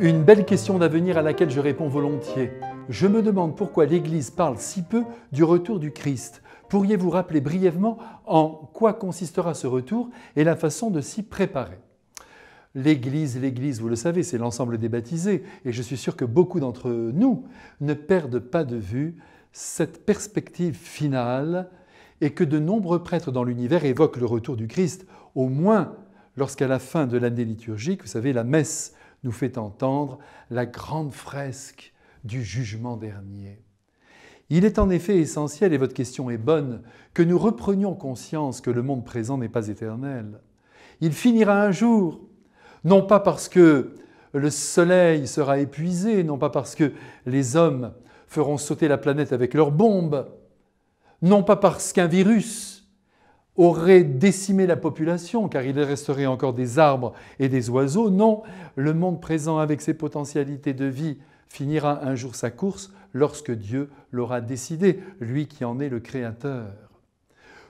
Une belle question d'avenir à laquelle je réponds volontiers. Je me demande pourquoi l'Église parle si peu du retour du Christ. Pourriez-vous rappeler brièvement en quoi consistera ce retour et la façon de s'y préparer L'Église, l'Église, vous le savez, c'est l'ensemble des baptisés, et je suis sûr que beaucoup d'entre nous ne perdent pas de vue cette perspective finale et que de nombreux prêtres dans l'univers évoquent le retour du Christ, au moins lorsqu'à la fin de l'année liturgique, vous savez, la messe nous fait entendre la grande fresque du jugement dernier. Il est en effet essentiel, et votre question est bonne, que nous reprenions conscience que le monde présent n'est pas éternel. Il finira un jour, non pas parce que le soleil sera épuisé, non pas parce que les hommes feront sauter la planète avec leurs bombes, non pas parce qu'un virus aurait décimé la population, car il resterait encore des arbres et des oiseaux. Non, le monde présent avec ses potentialités de vie finira un jour sa course lorsque Dieu l'aura décidé, lui qui en est le Créateur.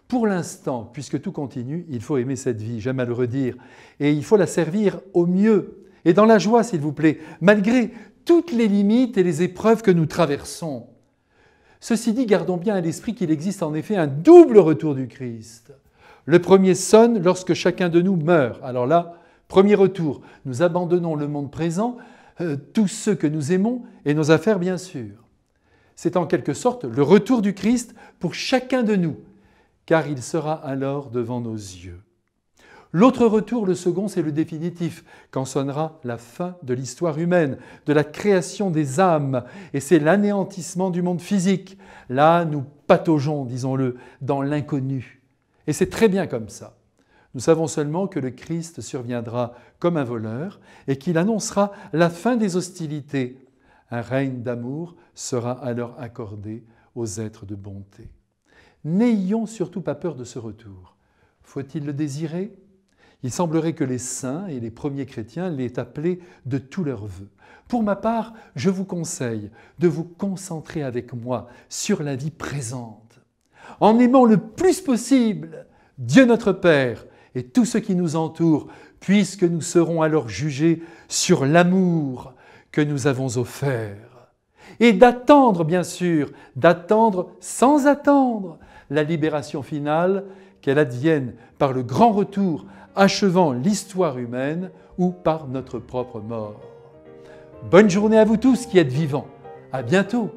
Pour l'instant, puisque tout continue, il faut aimer cette vie, j'aime à le redire, et il faut la servir au mieux, et dans la joie, s'il vous plaît, malgré toutes les limites et les épreuves que nous traversons. Ceci dit, gardons bien à l'esprit qu'il existe en effet un double retour du Christ. Le premier sonne lorsque chacun de nous meurt. Alors là, premier retour, nous abandonnons le monde présent, euh, tous ceux que nous aimons et nos affaires bien sûr. C'est en quelque sorte le retour du Christ pour chacun de nous, car il sera alors devant nos yeux. L'autre retour, le second, c'est le définitif, quand sonnera la fin de l'histoire humaine, de la création des âmes, et c'est l'anéantissement du monde physique. Là, nous pataugeons, disons-le, dans l'inconnu. Et c'est très bien comme ça. Nous savons seulement que le Christ surviendra comme un voleur et qu'il annoncera la fin des hostilités. Un règne d'amour sera alors accordé aux êtres de bonté. N'ayons surtout pas peur de ce retour. Faut-il le désirer il semblerait que les saints et les premiers chrétiens l'aient appelé de tous leurs vœux. Pour ma part, je vous conseille de vous concentrer avec moi sur la vie présente, en aimant le plus possible Dieu notre Père et tout ce qui nous entoure, puisque nous serons alors jugés sur l'amour que nous avons offert. Et d'attendre, bien sûr, d'attendre sans attendre la libération finale qu'elle advienne par le grand retour achevant l'histoire humaine ou par notre propre mort. Bonne journée à vous tous qui êtes vivants. À bientôt.